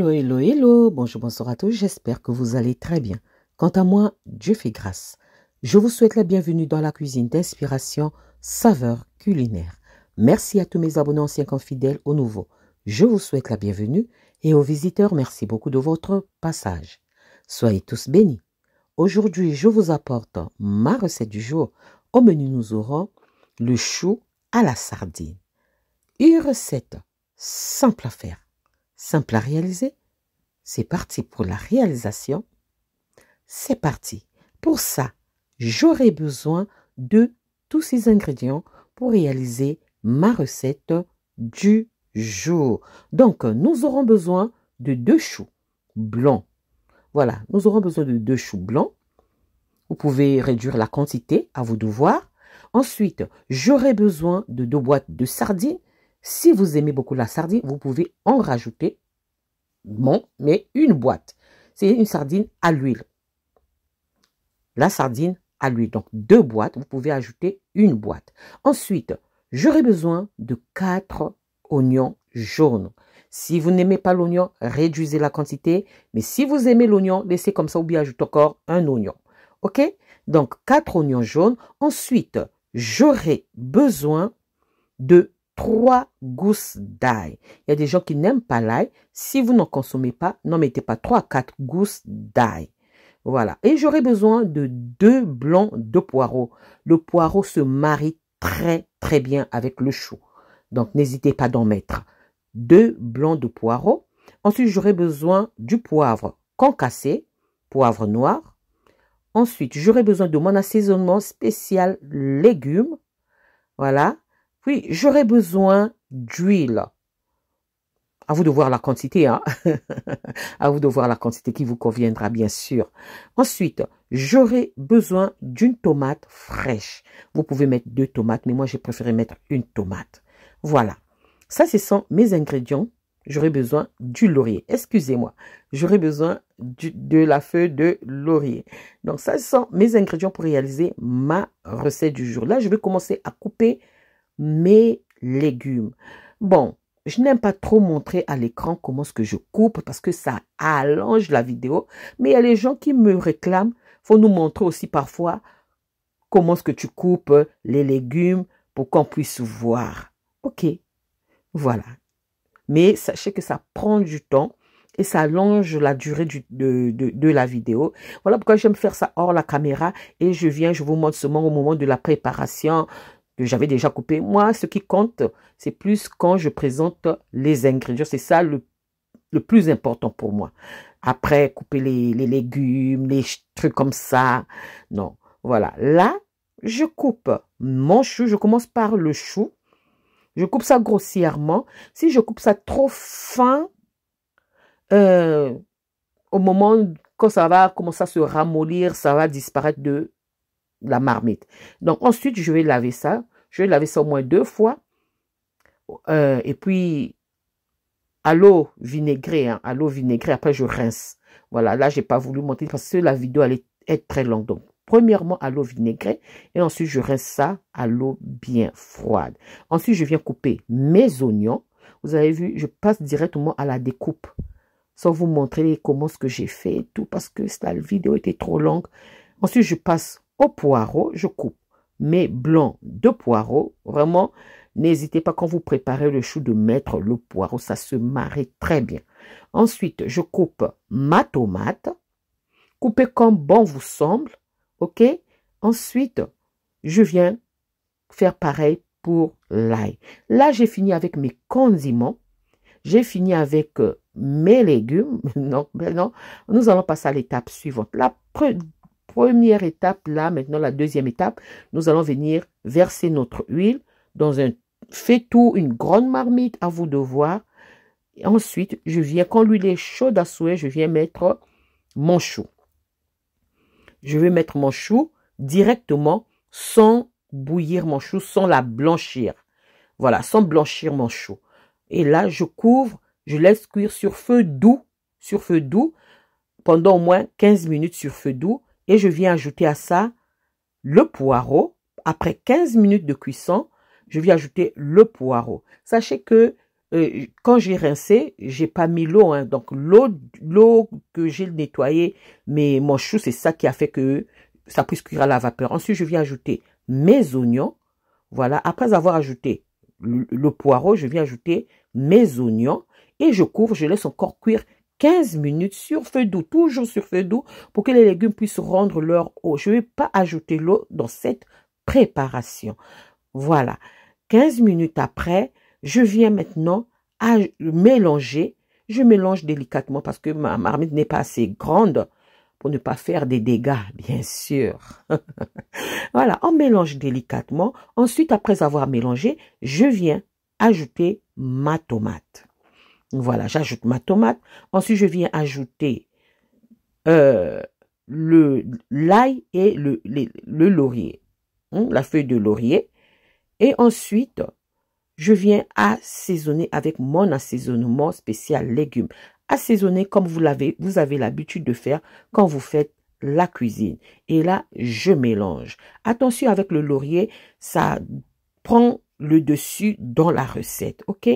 Hello, hello, hello, bonjour, bonsoir à tous, j'espère que vous allez très bien. Quant à moi, Dieu fait grâce. Je vous souhaite la bienvenue dans la cuisine d'inspiration saveur culinaire. Merci à tous mes abonnés anciens comme fidèles aux nouveaux. Je vous souhaite la bienvenue et aux visiteurs, merci beaucoup de votre passage. Soyez tous bénis. Aujourd'hui, je vous apporte ma recette du jour. Au menu, nous aurons le chou à la sardine. Une recette simple à faire simple à réaliser. C'est parti pour la réalisation. C'est parti. Pour ça, j'aurai besoin de tous ces ingrédients pour réaliser ma recette du jour. Donc, nous aurons besoin de deux choux blancs. Voilà, nous aurons besoin de deux choux blancs. Vous pouvez réduire la quantité à vos devoirs. Ensuite, j'aurai besoin de deux boîtes de sardines si vous aimez beaucoup la sardine, vous pouvez en rajouter, bon, mais une boîte. C'est une sardine à l'huile. La sardine à l'huile. Donc, deux boîtes, vous pouvez ajouter une boîte. Ensuite, j'aurai besoin de quatre oignons jaunes. Si vous n'aimez pas l'oignon, réduisez la quantité. Mais si vous aimez l'oignon, laissez comme ça ou bien ajoutez encore un oignon. OK Donc, quatre oignons jaunes. Ensuite, j'aurai besoin de trois gousses d'ail. Il y a des gens qui n'aiment pas l'ail. Si vous n'en consommez pas, n'en mettez pas trois à quatre gousses d'ail. Voilà. Et j'aurai besoin de deux blancs de poireaux. Le poireau se marie très, très bien avec le chou. Donc, n'hésitez pas d'en mettre. Deux blancs de poireaux. Ensuite, j'aurai besoin du poivre concassé, poivre noir. Ensuite, j'aurai besoin de mon assaisonnement spécial légumes. Voilà. Oui, j'aurai besoin d'huile. À vous de voir la quantité, hein? à vous de voir la quantité qui vous conviendra, bien sûr. Ensuite, j'aurai besoin d'une tomate fraîche. Vous pouvez mettre deux tomates, mais moi, j'ai préféré mettre une tomate. Voilà. Ça, ce sont mes ingrédients. J'aurai besoin du laurier. Excusez-moi. J'aurai besoin de la feuille de laurier. Donc, ça, ce sont mes ingrédients pour réaliser ma recette du jour. Là, je vais commencer à couper mes légumes. Bon, je n'aime pas trop montrer à l'écran comment ce que je coupe parce que ça allonge la vidéo. Mais il y a les gens qui me réclament, faut nous montrer aussi parfois comment ce que tu coupes les légumes pour qu'on puisse voir. Ok, voilà. Mais sachez que ça prend du temps et ça allonge la durée de, de, la vidéo. Voilà pourquoi j'aime faire ça hors la caméra et je viens, je vous montre seulement au moment de la préparation j'avais déjà coupé. Moi, ce qui compte, c'est plus quand je présente les ingrédients. C'est ça le, le, plus important pour moi. Après, couper les, légumes, les trucs comme ça. Non, voilà. Là, je coupe mon chou. Je commence par le chou. Je coupe ça grossièrement. Si je coupe ça trop fin, euh, au moment quand ça va commencer à se ramollir, ça va disparaître de la marmite. Donc ensuite, je vais laver ça. Je vais laver ça au moins deux fois. Euh, et puis, à l'eau vinaigrée, hein, à l'eau vinaigrée, après je rince. Voilà, là, j'ai pas voulu monter parce que la vidéo allait être très longue. Donc, premièrement à l'eau vinaigrée et ensuite je rince ça à l'eau bien froide. Ensuite, je viens couper mes oignons. Vous avez vu, je passe directement à la découpe sans vous montrer comment ce que j'ai fait et tout parce que la vidéo était trop longue. Ensuite, je passe au poireau, je coupe mes blancs de poireau. Vraiment, n'hésitez pas quand vous préparez le chou de mettre le poireau, ça se marie très bien. Ensuite, je coupe ma tomate. Coupez comme bon vous semble, ok Ensuite, je viens faire pareil pour l'ail. Là, j'ai fini avec mes condiments. J'ai fini avec euh, mes légumes. Non, mais ben non. Nous allons passer à l'étape suivante. La première étape là, maintenant la deuxième étape, nous allons venir verser notre huile dans un faitout, une grande marmite à vous de voir. ensuite, je viens, quand l'huile est chaude à souhait, je viens mettre mon chou. Je vais mettre mon chou directement sans bouillir mon chou, sans la blanchir. Voilà, sans blanchir mon chou. Et là, je couvre, je laisse cuire sur feu doux, sur feu doux, pendant au moins 15 minutes sur feu doux. Et je viens ajouter à ça le poireau. Après 15 minutes de cuisson, je viens ajouter le poireau. Sachez que euh, quand j'ai rincé, j'ai pas mis l'eau. Hein. donc l'eau, que j'ai nettoyée, mais mon chou, c'est ça qui a fait que ça puisse cuire à la vapeur. Ensuite, je viens ajouter mes oignons. Voilà. Après avoir ajouté le poireau, je viens ajouter mes oignons et je couvre. Je laisse encore cuire 15 minutes sur feu doux, toujours sur feu doux, pour que les légumes puissent rendre leur eau. Je ne vais pas ajouter l'eau dans cette préparation. Voilà. 15 minutes après, je viens maintenant à mélanger. Je mélange délicatement parce que ma marmite n'est pas assez grande pour ne pas faire des dégâts, bien sûr. voilà, on mélange délicatement. Ensuite, après avoir mélangé, je viens ajouter ma tomate. Voilà, j'ajoute ma tomate. Ensuite, je viens ajouter euh, le l'ail et le, le, laurier, hein, la feuille de laurier. Et ensuite, je viens assaisonner avec mon assaisonnement spécial légumes. Assaisonner comme vous l'avez, vous avez l'habitude de faire quand vous faites la cuisine. Et là, je mélange. Attention avec le laurier, ça prend le dessus dans la recette, ok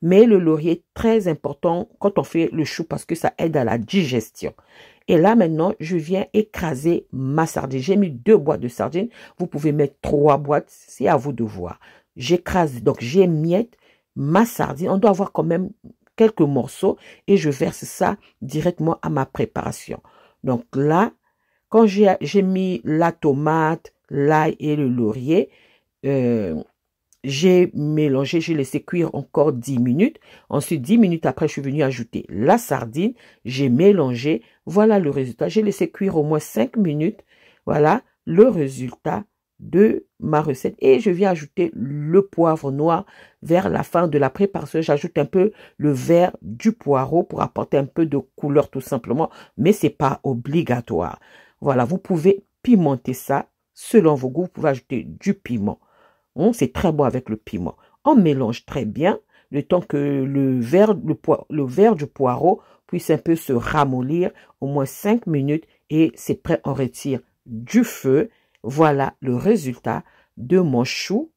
mais le laurier est très important quand on fait le chou parce que ça aide à la digestion. Et là maintenant, je viens écraser ma sardine. J'ai mis deux boîtes de sardines. Vous pouvez mettre trois boîtes, c'est à vous de voir. J'écrase, donc j'ai miette ma sardine. On doit avoir quand même quelques morceaux et je verse ça directement à ma préparation. Donc là, quand j'ai mis la tomate, l'ail et le laurier, euh, j'ai mélangé, j'ai laissé cuire encore 10 minutes. Ensuite, 10 minutes après, je suis venu ajouter la sardine. J'ai mélangé. Voilà le résultat. J'ai laissé cuire au moins 5 minutes. Voilà le résultat de ma recette. Et je viens ajouter le poivre noir vers la fin de la préparation. J'ajoute un peu le vert du poireau pour apporter un peu de couleur tout simplement. Mais c'est pas obligatoire. Voilà, vous pouvez pimenter ça selon vos goûts. Vous pouvez ajouter du piment c'est très bon avec le piment. On mélange très bien le temps que le verre le, du poireau puisse un peu se ramollir, au moins 5 minutes, et c'est prêt, on retire du feu. Voilà le résultat de mon chou.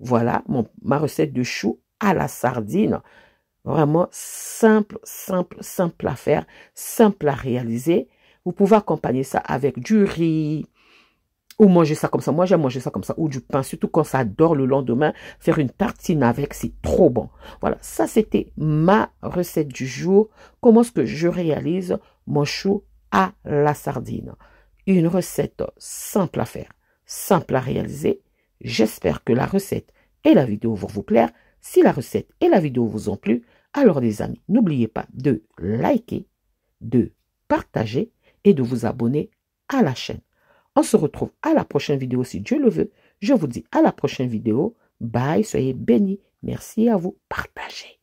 Voilà ma recette de chou à la sardine. Vraiment simple, simple, simple à faire, simple à réaliser. Vous pouvez accompagner ça avec du riz, ou manger ça comme ça. Moi, j'aime manger ça comme ça, ou du pain, surtout quand ça dort le lendemain. Faire une tartine avec, c'est trop bon. Voilà, ça c'était ma recette du jour. Comment est-ce que je réalise mon chou à la sardine Une recette simple à faire, simple à réaliser. J'espère que la recette et la vidéo vont vous plaire. Si la recette et la vidéo vous ont plu, alors les amis, n'oubliez pas de liker, de partager et de vous abonner à la chaîne. On se retrouve à la prochaine vidéo si Dieu le veut. Je vous dis à la prochaine vidéo. Bye, soyez bénis. Merci à vous. Partagez.